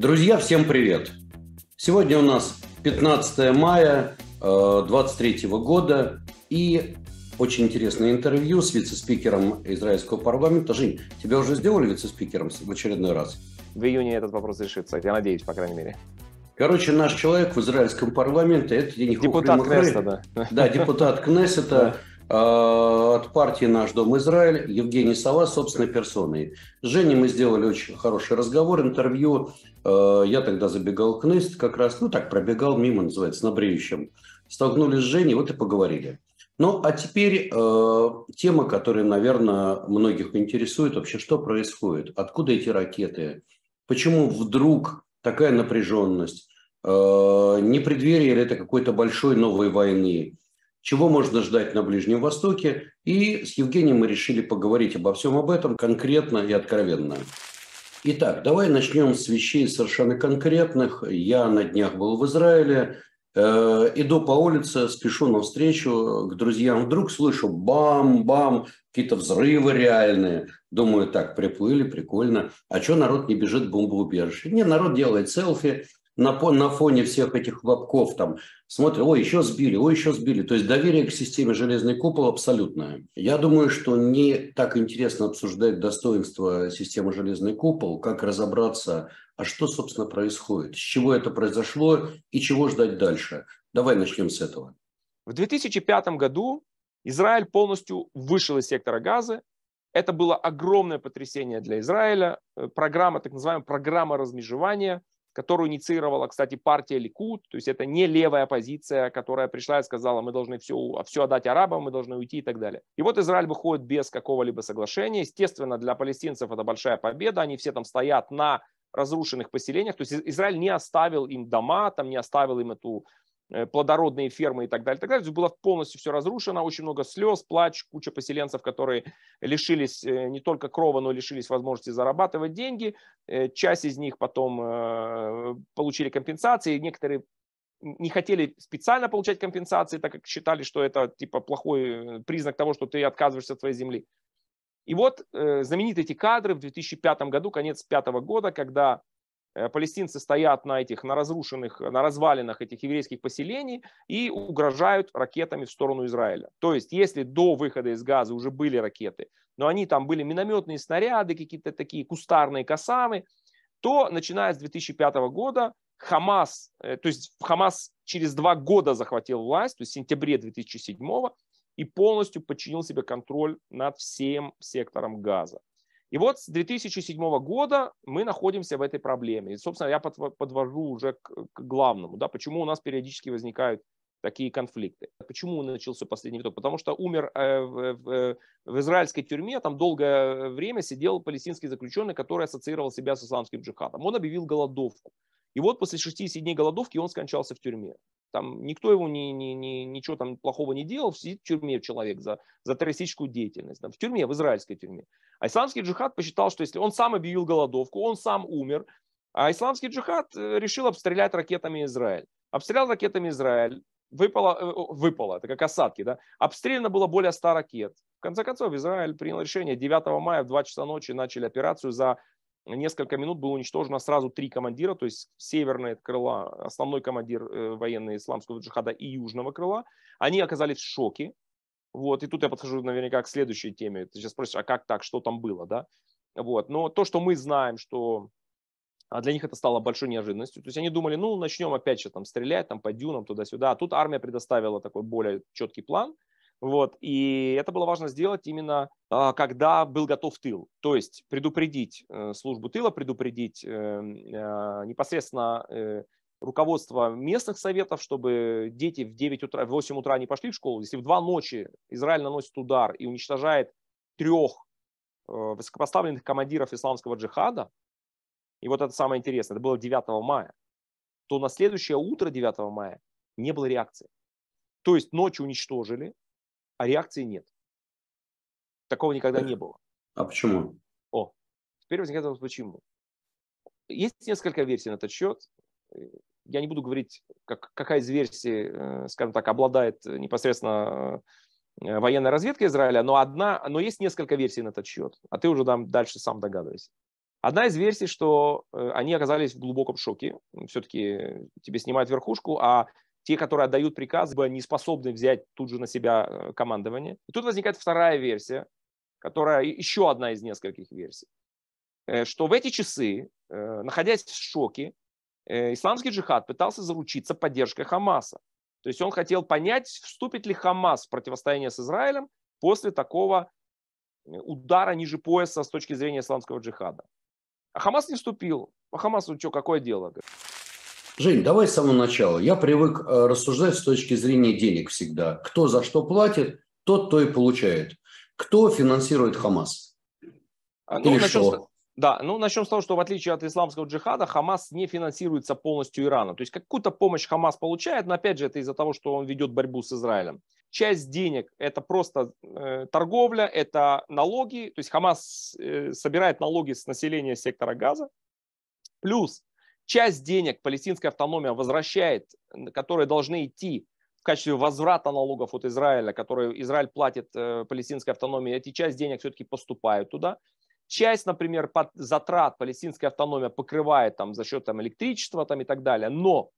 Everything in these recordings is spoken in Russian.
Друзья, всем привет! Сегодня у нас 15 мая 2023 э, года и очень интересное интервью с вице-спикером израильского парламента. Жень, тебя уже сделали вице-спикером в очередной раз? В июне этот вопрос решится, я надеюсь, по крайней мере. Короче, наш человек в израильском парламенте, это я не депутат Кнессета, да. Да, депутат Кнессета, Э, от партии «Наш дом Израиль» Евгений Сова собственной персоной. С Женей мы сделали очень хороший разговор, интервью. Э, я тогда забегал к НИСТ как раз, ну так, пробегал мимо, называется, на бреющем. Столкнулись с Женей, вот и поговорили. Ну, а теперь э, тема, которая, наверное, многих интересует. Вообще, что происходит? Откуда эти ракеты? Почему вдруг такая напряженность? Э, не преддверие ли это какой-то большой новой войны? чего можно ждать на Ближнем Востоке. И с Евгением мы решили поговорить обо всем об этом конкретно и откровенно. Итак, давай начнем с вещей совершенно конкретных. Я на днях был в Израиле, э, иду по улице, спешу навстречу к друзьям. Вдруг слышу бам-бам, какие-то взрывы реальные. Думаю, так, приплыли, прикольно. А что народ не бежит в бомбоубежище? Не, народ делает селфи, на, на фоне всех этих лобков там смотрят, ой, еще сбили, ой, еще сбили. То есть доверие к системе «Железный купол» абсолютное. Я думаю, что не так интересно обсуждать достоинство системы «Железный купол», как разобраться, а что, собственно, происходит, с чего это произошло и чего ждать дальше. Давай начнем с этого. В 2005 году Израиль полностью вышел из сектора газа. Это было огромное потрясение для Израиля. Э, программа, так называемая программа размежевания – которую инициировала, кстати, партия Ликуд, то есть это не левая оппозиция, которая пришла и сказала, мы должны все, все отдать арабам, мы должны уйти и так далее. И вот Израиль выходит без какого-либо соглашения. Естественно, для палестинцев это большая победа, они все там стоят на разрушенных поселениях, то есть Израиль не оставил им дома, там не оставил им эту Э, плодородные фермы и так далее, и так далее. Было полностью все разрушено, очень много слез, плач, куча поселенцев, которые лишились э, не только крова, но и лишились возможности зарабатывать деньги. Э, часть из них потом получили компенсации, некоторые не хотели специально получать компенсации, так как считали, что это типа плохой признак того, что ты отказываешься от своей земли. И вот э, знаменитые эти кадры в 2005 году, конец пятого года, когда Э, палестинцы стоят на этих, на разрушенных, э, на развалинах этих еврейских поселений и угрожают ракетами в сторону Израиля. То есть, если до выхода из Газа уже были ракеты, но они там были минометные снаряды, какие-то такие кустарные косамы, то, начиная с 2005 года, Хамас, э, то есть Хамас через два года захватил власть, то есть в сентябре 2007 и полностью подчинил себе контроль над всем сектором Газа. И вот с 2007 года мы находимся в этой проблеме. И, собственно, я подвожу уже к, к главному, да, почему у нас периодически возникают такие конфликты. Почему начался последний виток? Потому что умер э, в, израильской тюрьме, там долгое время сидел палестинский заключенный, который ассоциировал себя с исламским джихадом. Он объявил голодовку. И вот после 60 дней голодовки он скончался в тюрьме. Там никто его ни, ни, ни, ничего там плохого не делал, сидит в тюрьме человек за, за террористическую деятельность. Там, в тюрьме, в израильской тюрьме. А исламский джихад посчитал, что если он сам объявил голодовку, он сам умер, а исламский джихад э, решил обстрелять ракетами Израиль. Обстрелял ракетами Израиль, выпало, э, выпало, это как осадки, да, обстреляно было более 100 ракет. В конце концов, Израиль принял решение, 9 мая в 2 часа ночи начали операцию, за несколько минут было уничтожено сразу три командира, то есть северное крыло, основной командир э, военной исламского джихада и южного крыла. Они оказались в шоке, вот, и тут я подхожу наверняка к следующей теме. Ты сейчас спросишь, а как так, что там было, да? Вот, но то, что мы знаем, что а, для них это стало большой неожиданностью. То есть они думали, ну, начнем опять же там стрелять, там по дюнам туда-сюда. А тут армия предоставила такой более четкий план, вот, и это было важно сделать именно а, когда был готов тыл. То есть предупредить э, службу тыла, предупредить эм, э, непосредственно э, руководство местных советов, чтобы дети в 9 утра, в 8 утра не пошли в школу. Если в 2 ночи Израиль наносит удар и уничтожает трех э, высокопоставленных командиров исламского джихада, и вот это самое интересное, это было 9 мая, то на следующее утро 9 мая не было реакции. То есть ночью уничтожили, а реакции нет. Такого никогда не было. А почему? О, теперь возникает вопрос, почему. Есть несколько версий на этот счет я не буду говорить, как, какая из версий, э, скажем так, обладает непосредственно э, военной разведкой Израиля, но одна, но есть несколько версий на этот счет, а ты уже там дальше сам догадывайся. Одна из версий, что э, они оказались в глубоком шоке, все-таки тебе снимают верхушку, а те, которые отдают приказ, не способны взять тут же на себя командование. И тут возникает вторая версия, которая еще одна из нескольких версий, что в эти часы, находясь в шоке, Э, исламский джихад пытался заручиться поддержкой Хамаса. То есть он хотел понять, вступит ли Хамас в противостояние с Израилем после такого э, удара ниже пояса с точки зрения исламского джихада. А Хамас не вступил. А Хамасу что, какое дело? Жень, давай с самого начала. Я привык э, рассуждать с точки зрения денег всегда. Кто за что платит, тот то и получает. Кто финансирует Хамас? А, ну, Или начал, что? Да, ну начнем с того, что в отличие от исламского джихада, Хамас не финансируется полностью Ираном. То есть какую-то помощь Хамас получает, но опять же это из-за того, что он ведет борьбу с Израилем. Часть денег это просто э, торговля, это налоги. То есть Хамас э, собирает налоги с населения сектора Газа. Плюс часть денег палестинская автономия возвращает, которые должны идти в качестве возврата налогов от Израиля, которые Израиль платит э, палестинской автономии, эти часть денег все-таки поступают туда. Часть, например, под затрат палестинская автономия покрывает там, за счет там, электричества там, и так далее. Но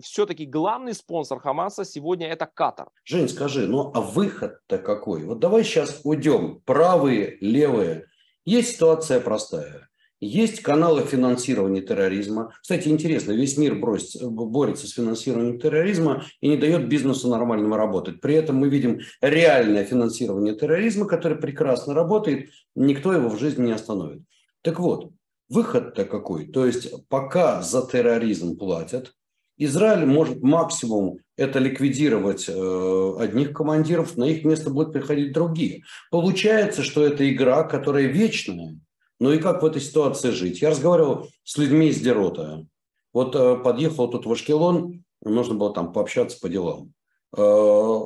все-таки главный спонсор Хамаса сегодня это Катар. Жень, скажи, ну а выход-то какой? Вот давай сейчас уйдем правые, левые. Есть ситуация простая. Есть каналы финансирования терроризма. Кстати, интересно, весь мир борется с финансированием терроризма и не дает бизнесу нормально работать. При этом мы видим реальное финансирование терроризма, которое прекрасно работает, никто его в жизни не остановит. Так вот, выход-то какой? То есть пока за терроризм платят, Израиль может максимум это ликвидировать э, одних командиров, на их место будут приходить другие. Получается, что это игра, которая вечная ну и как в этой ситуации жить? Я разговаривал с людьми из Дерота. Вот э, подъехал тут в Ашкелон, нужно было там пообщаться по делам. Э,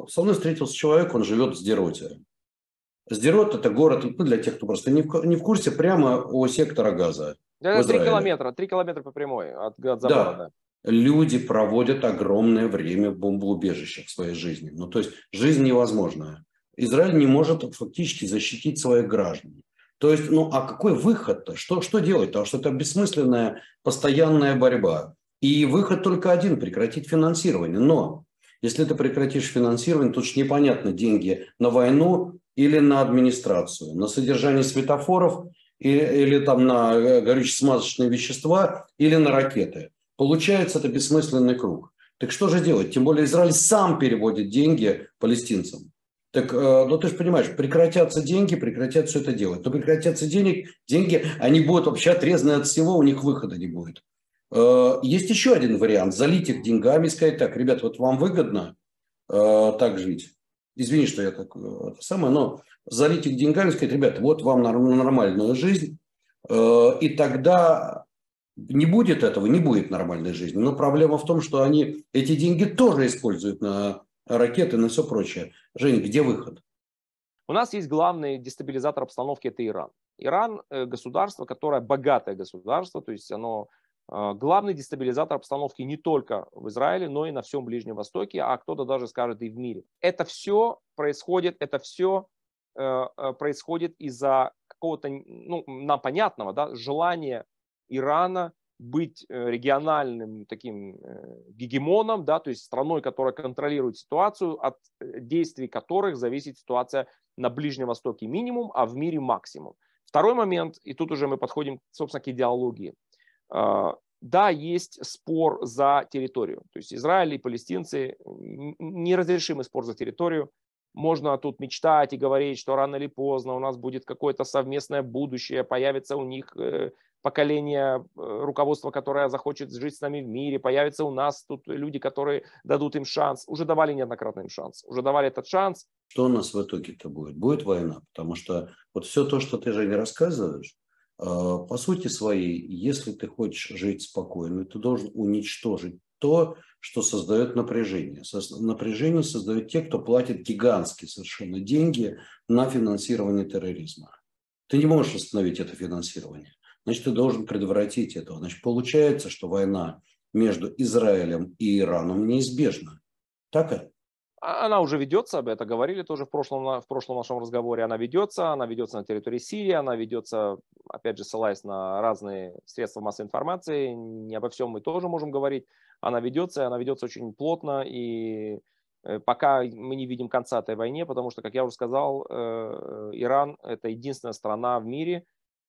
со мной встретился человек, он живет в Сдероте. Сдерот – это город, ну, для тех, кто просто не в, не в курсе, прямо у сектора газа. три километра, три километра по прямой от, от забора. Да. да. Люди проводят огромное время в бомбоубежищах в своей жизни. Ну, то есть жизнь невозможная. Израиль не может фактически защитить своих граждан. То есть, ну а какой выход-то? Что, что делать? Потому что это бессмысленная постоянная борьба. И выход только один – прекратить финансирование. Но если ты прекратишь финансирование, тут же непонятно деньги на войну или на администрацию, на содержание светофоров или, или там на э, горюче-смазочные вещества или на ракеты. Получается, это бессмысленный круг. Так что же делать? Тем более Израиль сам переводит деньги палестинцам. Так, э, ну ты же понимаешь, прекратятся деньги, прекратят все это делать. То прекратятся денег, деньги, они будут вообще отрезаны от всего, у них выхода не будет. Э, есть еще один вариант, залить их деньгами и сказать так, ребят, вот вам выгодно э, так жить. Извини, что я так это самое, но залить их деньгами и сказать, ребят, вот вам нормальная жизнь. И тогда не будет этого, не будет нормальной жизни. Но проблема в том, что они эти деньги тоже используют на ракеты, на ну, все прочее. Жень, где выход? У нас есть главный дестабилизатор обстановки – это Иран. Иран – э, государство, которое богатое государство, то есть оно э, главный дестабилизатор обстановки не только в Израиле, но и на всем Ближнем Востоке, а кто-то даже скажет и в мире. Это все происходит, это все э, происходит из-за какого-то, ну, нам понятного, да, желания Ирана быть э, региональным таким э, гегемоном, да, то есть страной, которая контролирует ситуацию, от э, действий которых зависит ситуация на Ближнем Востоке минимум, а в мире максимум. Второй момент, и тут уже мы подходим, собственно, к идеологии. А, да, есть спор за территорию. То есть Израиль и палестинцы неразрешимый спор за территорию. Можно тут мечтать и говорить, что рано или поздно у нас будет какое-то совместное будущее, появится у них поколение э, руководства, которое захочет жить с нами в мире, появятся у нас тут люди, которые дадут им шанс. Уже давали неоднократно им шанс, уже давали этот шанс. Что у нас в итоге-то будет? Будет война, потому что вот все то, что ты, Женя, рассказываешь, э, по сути своей, если ты хочешь жить спокойно, ты должен уничтожить то, что создает напряжение. Напряжение создают те, кто платит гигантские совершенно деньги на финансирование терроризма. Ты не можешь остановить это финансирование значит, ты должен предотвратить этого. Значит, получается, что война между Израилем и Ираном неизбежна. Так это? А, она уже ведется, об этом говорили тоже в прошлом, в прошлом нашем разговоре. Она ведется, она ведется на территории Сирии, она ведется, опять же, ссылаясь на разные средства массовой информации. Не обо всем мы тоже можем говорить. Она ведется, она ведется очень плотно, и э, пока мы не видим конца этой войне, потому что, как я уже сказал, э, Иран – это единственная страна в мире,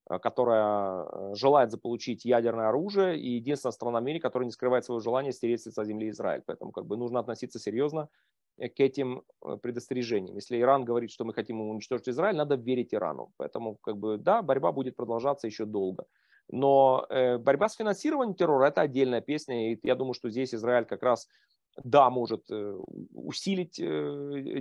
Э, которая э, желает заполучить ядерное оружие, и единственная страна в мире, которая не скрывает свое желание стереть с лица земли Израиль. Поэтому как бы нужно относиться серьезно э, к этим предостережениям. Если Иран говорит, что мы хотим уничтожить Израиль, надо верить Ирану. Поэтому как бы да, борьба будет продолжаться еще долго. Но борьба с финансированием террора – это отдельная песня, и я думаю, что здесь Израиль как раз да, может усилить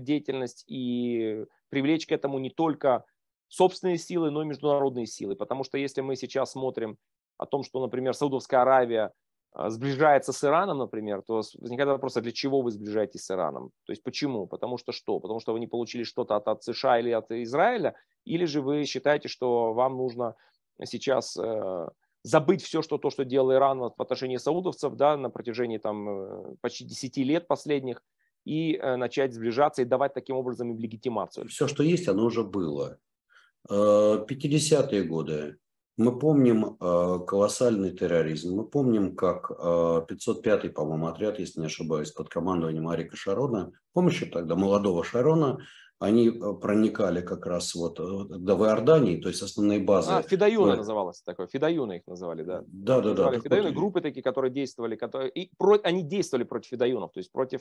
деятельность и привлечь к этому не только собственные силы, но и международные силы. Потому что если мы сейчас смотрим о том, что, например, Саудовская Аравия а, сближается с Ираном, например, то возникает вопрос, а для чего вы сближаетесь с Ираном? То есть почему? Потому что что? Потому что вы не получили что-то от, от США или от Израиля? Или же вы считаете, что вам нужно сейчас э, забыть все, что то, что делал Иран в отношении саудовцев да, на протяжении там, э, почти 10 лет последних, и э, начать сближаться и давать таким образом им легитимацию? Все, что есть, оно уже было. 50-е э, годы. Мы помним э, колоссальный терроризм. Мы помним, как 505-й, э, по-моему, отряд, если не ошибаюсь, под командованием Арика Шарона, помощью тогда молодого Шарона, они э, проникали как раз вот э, до в Иордании, то есть основные базы. А, Федаюна да. называлась такое, Федаюна их называли, да. Да, да, да. Федаюны, вот... группы такие, которые действовали, которые, и про... они действовали против Федаюнов, то есть против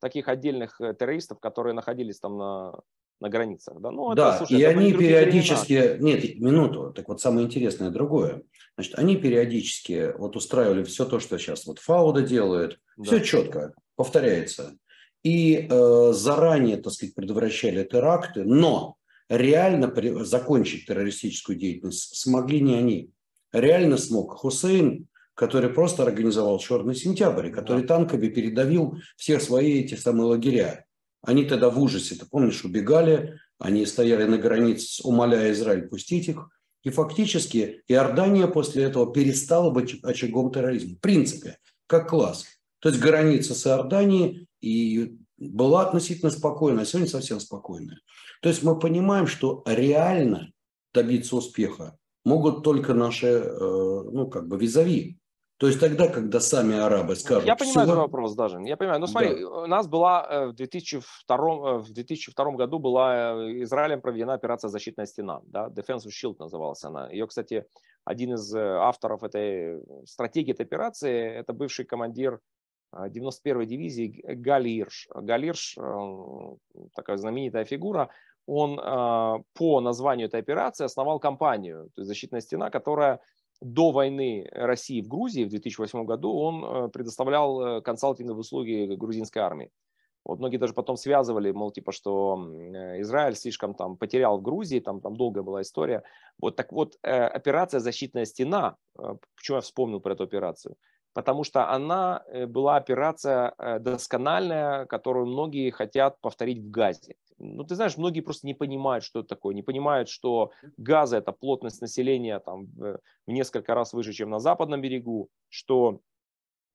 таких отдельных э, террористов, которые находились там на, на границах. Да, ну, да слушай, и это они периодически, времена. нет, минуту, так вот самое интересное другое. Значит, они периодически вот устраивали все то, что сейчас вот Фауда делает, да. все четко повторяется и э, заранее, так сказать, предотвращали теракты, но реально закончить террористическую деятельность смогли не они. Реально смог Хусейн, который просто организовал «Черный сентябрь», который танками передавил все свои эти самые лагеря. Они тогда в ужасе, ты помнишь, убегали, они стояли на границе, умоляя Израиль пустить их. И фактически Иордания после этого перестала быть очагом терроризма. В принципе, как класс. То есть граница с Иорданией и была относительно спокойная, а сегодня совсем спокойная. То есть мы понимаем, что реально добиться успеха могут только наши, э, ну, как бы, визави. То есть тогда, когда сами арабы скажут... Я понимаю этот вопрос даже. Я понимаю. Но ну, смотри, да. у нас была э, в 2002, э, в 2002 году была Израилем проведена операция «Защитная стена». Да? Defensive Shield называлась она. Ее, кстати, один из авторов этой стратегии этой операции, это бывший командир 91-й а, дивизии Галирш. Галирш, э, такая знаменитая фигура, он э, по названию этой операции основал компанию, то есть защитная стена, которая до войны России в Грузии в 2008 году он э, предоставлял консалтинговые услуги грузинской армии. Вот многие даже потом связывали, мол, типа, что Израиль слишком там потерял в Грузии, там, там долгая была история. Вот так вот, операция «Защитная стена», почему я вспомнил про эту операцию, потому что она э, была операция э, доскональная, которую многие хотят повторить в газе. Ну, ты знаешь, многие просто не понимают, что это такое, не понимают, что газа – это плотность населения там, в несколько раз выше, чем на западном берегу, что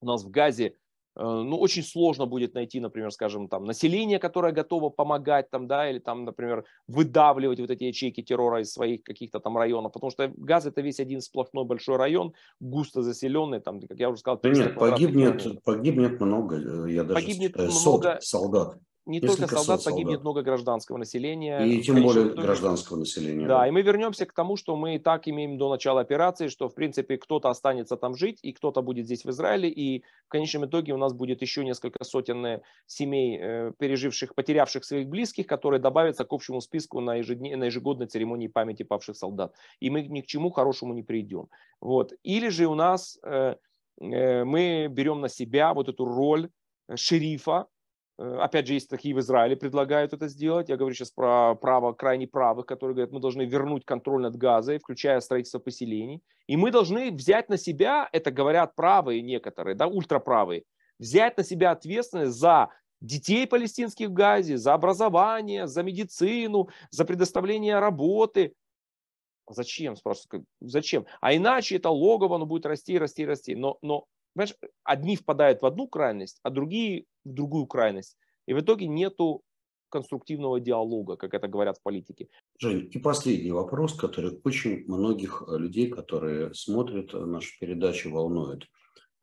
у нас в газе Э, ну, очень сложно будет найти, например, скажем, там, население, которое готово помогать, там, да, или там, например, выдавливать вот эти ячейки террора из своих каких-то там районов, потому что газ это весь один сплошной большой район, густо заселенный, там, как я уже сказал. Да нет, погибнет, километров. погибнет много, э, я даже погибнет э, считаю, много... солдат не Несколько только солдат, солдат, погибнет много гражданского населения. И тем более кто... гражданского населения. Да, и мы вернемся к тому, что мы и так имеем до начала операции, что, в принципе, кто-то останется там жить, и кто-то будет здесь в Израиле, и в конечном итоге у нас будет еще несколько сотен э, семей, э, переживших, потерявших своих близких, которые добавятся к общему списку на, ежедне... на ежегодной церемонии памяти павших солдат. И мы ни к чему хорошему не придем. Вот. Или же у нас э, мы берем на себя вот эту роль шерифа, Э, опять же, есть такие в Израиле предлагают это сделать. Я говорю сейчас про право крайне правых, которые говорят, мы должны вернуть контроль над Газой, включая строительство поселений. И мы должны взять на себя, это говорят правые некоторые, да, ультраправые, взять на себя ответственность за детей палестинских в Газе, за образование, за медицину, за предоставление работы. Зачем, спрашиваю зачем? А иначе это логово, оно будет расти, расти, расти. Но, но Понимаешь, одни впадают в одну крайность, а другие в другую крайность. И в итоге нету конструктивного диалога, как это говорят в политике. Жень, и последний вопрос, который очень многих э, людей, которые смотрят э, нашу передачу, волнует.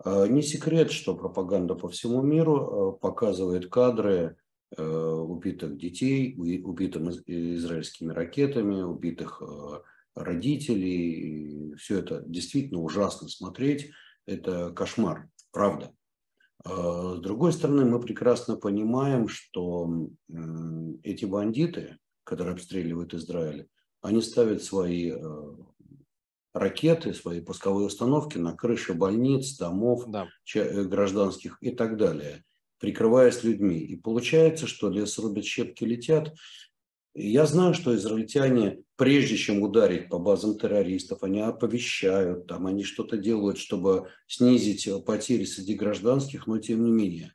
Э, не секрет, что пропаганда по всему миру показывает кадры убитых детей, убитых израильскими ракетами, убитых родителей. Все это действительно ужасно смотреть это кошмар, правда. А, с другой стороны, мы прекрасно понимаем, что эти бандиты, которые обстреливают Израиль, они ставят свои а, ракеты, свои пусковые установки на крыши больниц, домов, да. Э, гражданских и так далее, прикрываясь людьми. И получается, что лес рубят, щепки летят, я знаю, что израильтяне, прежде чем ударить по базам террористов, они оповещают, там, они что-то делают, чтобы снизить потери среди гражданских, но тем не менее.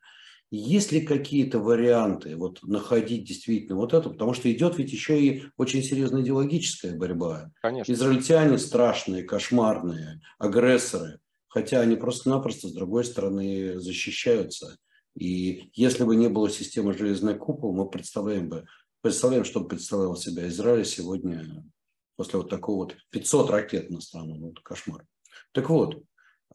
Есть ли какие-то варианты вот, находить действительно вот это? Потому что идет ведь еще и очень серьезная идеологическая борьба. Конечно. Израильтяне страшные, кошмарные, агрессоры. Хотя они просто-напросто, с другой стороны, защищаются. И если бы не было системы железной купол, мы представляем бы, Представляем, что представлял себя Израиль сегодня после вот такого вот 500 ракет на страну. вот ну, кошмар. Так вот,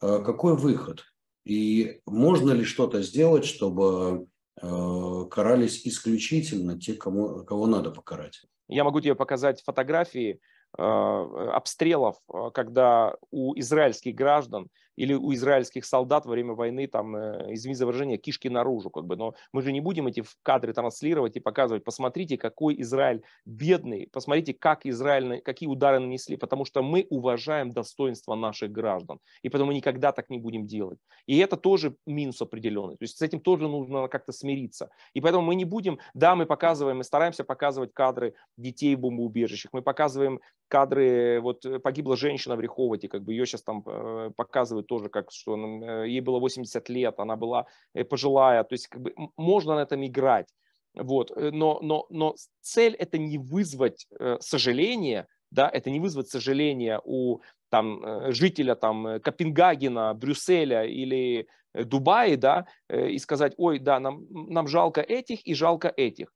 э, какой выход? И можно ли что-то сделать, чтобы э, карались исключительно те, кому, кого надо покарать? Я могу тебе показать фотографии э, обстрелов, когда у израильских граждан или у израильских солдат во время войны, там, э, извини за выражение, кишки наружу, как бы, но мы же не будем эти кадры транслировать и показывать, посмотрите, какой Израиль бедный, посмотрите, как Израиль, какие удары нанесли, потому что мы уважаем достоинство наших граждан, и поэтому мы никогда так не будем делать. И это тоже минус определенный, то есть с этим тоже нужно как-то смириться. И поэтому мы не будем, да, мы показываем, мы стараемся показывать кадры детей в бомбоубежищах, мы показываем кадры, вот э, погибла женщина в Риховате, как бы ее сейчас там э, показывают тоже, как что э, ей было 80 лет, она была пожилая, то есть как бы можно на этом играть, вот, но, но, но цель это не вызвать сожаление, да, это не вызвать сожаление у там, жителя там, Копенгагена, Брюсселя или Дубая, да, и сказать, ой, да, нам, нам жалко этих и жалко этих.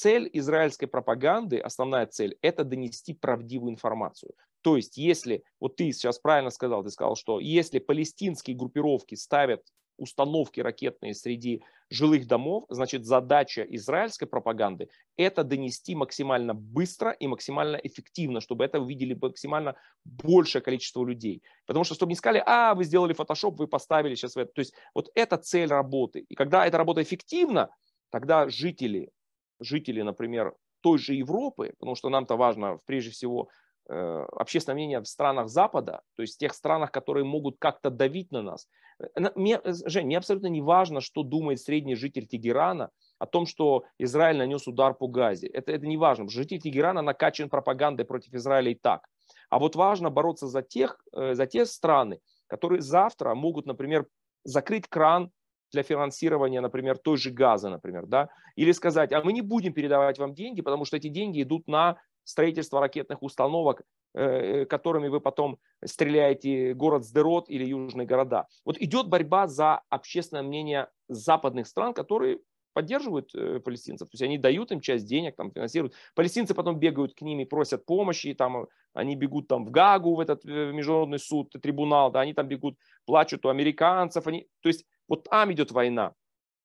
Цель израильской пропаганды, основная цель, это донести правдивую информацию. То есть, если, вот ты сейчас правильно сказал, ты сказал, что если палестинские группировки ставят установки ракетные среди жилых домов, значит, задача израильской пропаганды – это донести максимально быстро и максимально эффективно, чтобы это увидели максимально большее количество людей. Потому что, чтобы не сказали, а, вы сделали фотошоп, вы поставили сейчас в это. То есть вот это цель работы. И когда эта работа эффективна, тогда жители жители, например, той же Европы, потому что нам-то важно прежде всего э, общественное мнение в странах Запада, то есть в тех странах, которые могут как-то давить на нас. Э, мне, Жень, мне абсолютно не важно, что думает средний житель Тегерана о том, что Израиль нанес удар по Газе. Это, это не важно, потому житель Тегерана накачан пропагандой против Израиля и так. А вот важно бороться за, тех, э, за те страны, которые завтра могут, например, закрыть кран для финансирования, например, той же газа, например, да, или сказать, а мы не будем передавать вам деньги, потому что эти деньги идут на строительство ракетных установок, э, э, которыми вы потом стреляете город Сдерот или южные города. Вот идет борьба за общественное мнение западных стран, которые поддерживают э, палестинцев, то есть они дают им часть денег, там финансируют. Палестинцы потом бегают к ним и просят помощи, и там они бегут там в Гагу, в этот международный суд, трибунал, да, они там бегут, плачут у американцев, они, то есть вот там идет война.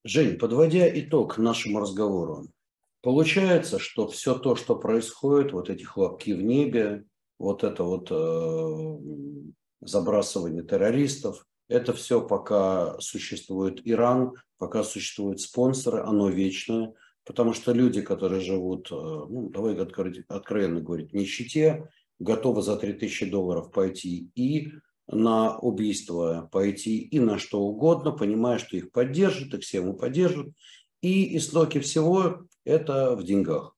Жень, подводя итог нашему разговору, получается, что все то, что происходит, вот эти хлопки в небе, вот это вот э, забрасывание террористов, это все пока существует Иран, пока существуют спонсоры, оно вечное, потому что люди, которые живут, э, ну, давай откровенно говорить, в нищете, готовы за 3000 долларов пойти и на убийство пойти и на что угодно, понимая, что их поддержат, их всем и поддержат. И истоки всего это в деньгах.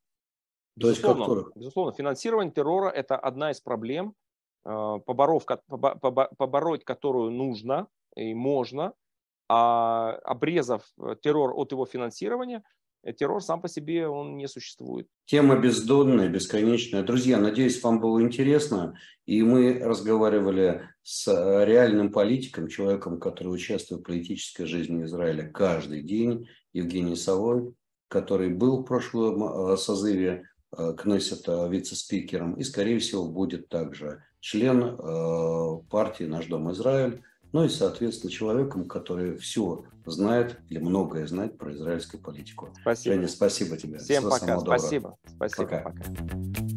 То безусловно, есть, которые... безусловно, финансирование террора – это одна из проблем, э, поборов, побороть которую нужно и можно, а обрезав э, террор от его финансирования – Э, террор сам по себе он не существует. Тема бездонная, бесконечная. Друзья, надеюсь, вам было интересно. И мы разговаривали с э, реальным политиком, человеком, который участвует в политической жизни Израиля каждый день, Евгений Савой, который был в прошлом э, созыве Кнессета вице-спикером и, скорее всего, будет также член партии «Наш дом Израиль», ну и, соответственно, человеком, который все знает или многое знает про израильскую политику. Спасибо. Женя, спасибо тебе. Всем Всего пока. Спасибо. Спасибо. Пока. пока.